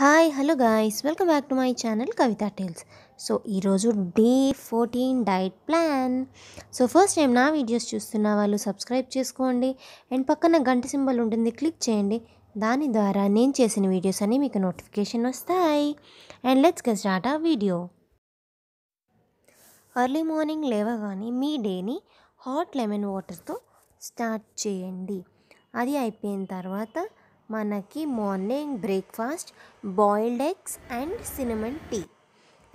hi hello guys welcome back to my channel Kavitha tales so ఈరోజు day fourteen diet plan so first time నా videos చూస్తున్న వాళ్ళు subscribe చేసుకోండి and పక్కన గంట సింబల్ ఉంటుంది క్లిక్ చేయండి దాని ద్వారా నేను చేసిన వీడియోస్ అన్నీ మీకు నోటిఫికేషన్ వస్తాయి అండ్ లెట్స్ గెట్ స్టార్ట్ ఆ వీడియో ఎర్లీ మార్నింగ్ లేవగానే మీ డేని హాట్ లెమన్ వాటర్తో స్టార్ట్ చేయండి అది అయిపోయిన తర్వాత మనకి morning breakfast boiled eggs and cinnamon tea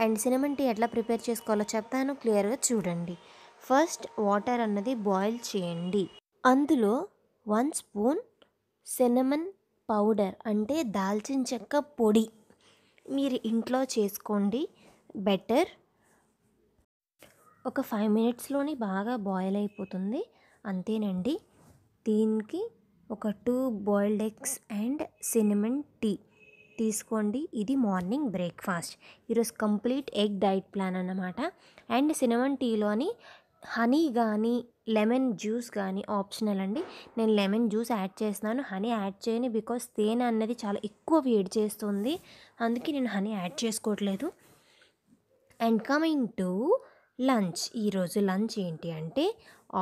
and cinnamon tea ఎట్లా ప్రిపేర్ చేసుకోవాలో చెప్తాను క్లియర్గా చూడండి ఫస్ట్ వాటర్ అన్నది బాయిల్ చేయండి అందులో వన్ స్పూన్ సినమన్ పౌడర్ అంటే దాల్చిన చెక్క పొడి మీరు ఇంట్లో చేసుకోండి బెటర్ ఒక ఫైవ్ మినిట్స్లోని బాగా బాయిల్ అయిపోతుంది అంతేనండి దీనికి ఒక two boiled eggs and cinnamon tea తీసుకోండి ఇది మార్నింగ్ బ్రేక్ఫాస్ట్ ఈరోజు కంప్లీట్ ఎగ్ డైట్ ప్లాన్ అన్నమాట అండ్ సినిమన్ టీలోని హనీ కానీ లెమన్ జ్యూస్ కానీ ఆప్షనల్ అండి నేను లెమన్ జ్యూస్ యాడ్ చేస్తున్నాను హనీ యాడ్ చేయని బికాస్ తేనె అన్నది చాలా ఎక్కువ వేడి చేస్తుంది అందుకే నేను హనీ యాడ్ చేసుకోవట్లేదు అండ్ కమింగ్ టు లంచ్ ఈరోజు లంచ్ ఏంటి అంటే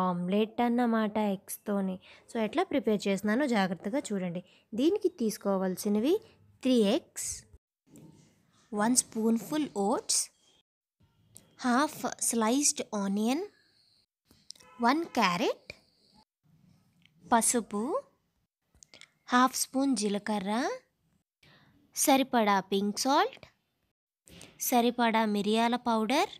ఆమ్లెట్ అన్నమాట ఎగ్స్తోని సో ఎట్లా ప్రిపేర్ చేస్తున్నానో జాగ్రత్తగా చూడండి దీనికి తీసుకోవాల్సినవి three eggs one spoonful oats half sliced onion one carrot పసుపు హాఫ్ స్పూన్ జీలకర్ర సరిపడా పింక్ సాల్ట్ సరిపడా మిరియాల పౌడర్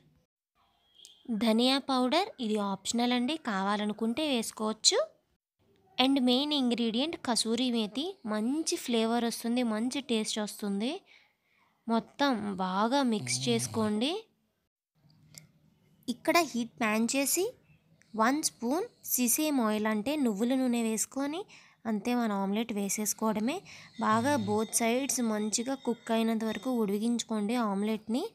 ధనియా పౌడర్ ఇది ఆప్షనల్ అండి కావాలనుకుంటే వేసుకోవచ్చు and main ingredient kasuri methi మంచి ఫ్లేవర్ వస్తుంది మంచి టేస్ట్ వస్తుంది మొత్తం బాగా మిక్స్ చేసుకోండి ఇక్కడ హీట్ ప్యాన్ చేసి వన్ స్పూన్ సిసేమ్ ఆయిల్ అంటే నువ్వుల నూనె వేసుకొని అంతే మన ఆమ్లెట్ వేసేసుకోవడమే బాగా బోత్ సైడ్స్ మంచిగా కుక్ అయినంత వరకు ఉడిగించుకోండి ఆమ్లెట్ని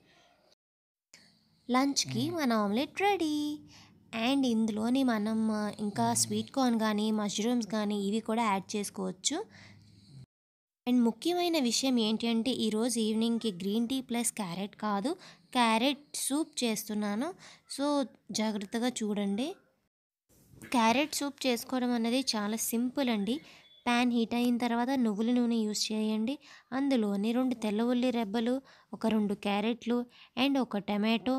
లంచ్కి మన ఆమ్లెట్ రెడీ అండ్ ఇందులోని మనం ఇంకా స్వీట్ కార్న్ కానీ మష్రూమ్స్ కానీ ఇవి కూడా యాడ్ చేసుకోవచ్చు అండ్ ముఖ్యమైన విషయం ఏంటి అంటే ఈరోజు ఈవినింగ్కి గ్రీన్ టీ ప్లస్ క్యారెట్ కాదు క్యారెట్ సూప్ చేస్తున్నాను సో జాగ్రత్తగా చూడండి క్యారెట్ సూప్ చేసుకోవడం అనేది చాలా సింపుల్ అండి ప్యాన్ హీట్ అయిన తర్వాత నువ్వుల నూనె యూస్ చేయండి అందులోని రెండు తెల్ల ఉల్లి రెబ్బలు ఒక రెండు క్యారెట్లు అండ్ ఒక టమాటో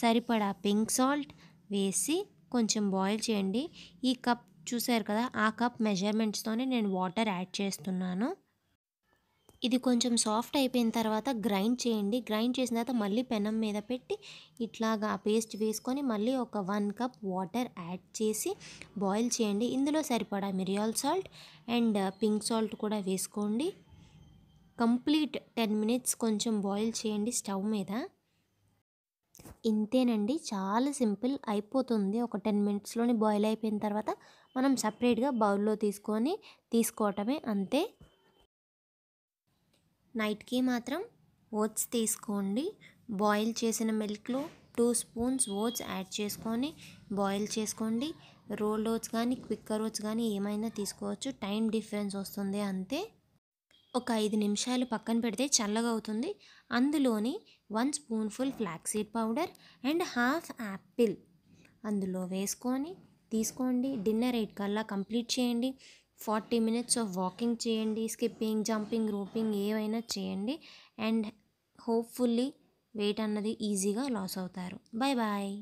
సరిపడా పింక్ సాల్ట్ వేసి కొంచెం బాయిల్ చేయండి ఈ కప్ చూసారు కదా ఆ కప్ మెజర్మెంట్స్తోనే నేను వాటర్ యాడ్ చేస్తున్నాను ఇది కొంచెం సాఫ్ట్ అయిపోయిన తర్వాత గ్రైండ్ చేయండి గ్రైండ్ చేసిన తర్వాత మళ్ళీ పెనం మీద పెట్టి ఇట్లాగా పేస్ట్ వేసుకొని మళ్ళీ ఒక వన్ కప్ వాటర్ యాడ్ చేసి బాయిల్ చేయండి ఇందులో సరిపడా మిరియాల్ సాల్ట్ అండ్ పింక్ సాల్ట్ కూడా వేసుకోండి కంప్లీట్ టెన్ మినిట్స్ కొంచెం బాయిల్ చేయండి స్టవ్ మీద ఇంతేనండి చాలా సింపుల్ అయిపోతుంది ఒక టెన్ మినిట్స్లోనే బాయిల్ అయిపోయిన తర్వాత మనం సపరేట్గా బౌల్లో తీసుకొని తీసుకోవటమే అంతే నైట్కి మాత్రం ఓట్స్ తీసుకోండి బాయిల్ చేసిన మిల్క్లో టూ స్పూన్స్ ఓట్స్ యాడ్ చేసుకొని బాయిల్ చేసుకోండి రోల్ ఓట్స్ కానీ క్విక్కర్ ఓట్స్ కానీ ఏమైనా తీసుకోవచ్చు టైం డిఫరెన్స్ వస్తుంది అంతే ఒక ఐదు నిమిషాలు పక్కన పెడితే చల్లగా అవుతుంది అందులోని one spoonful flaxseed powder and half apple అందులో వేసుకొని తీసుకోండి డిన్నర్ ఎయిట్ కల్లా కంప్లీట్ చేయండి ఫార్టీ మినిట్స్ ఆఫ్ వాకింగ్ చేయండి స్కిప్పింగ్ జంపింగ్ రోపింగ్ ఏవైనా చేయండి అండ్ హోప్ఫుల్లీ వెయిట్ అన్నది ఈజీగా లాస్ అవుతారు బాయ్ బాయ్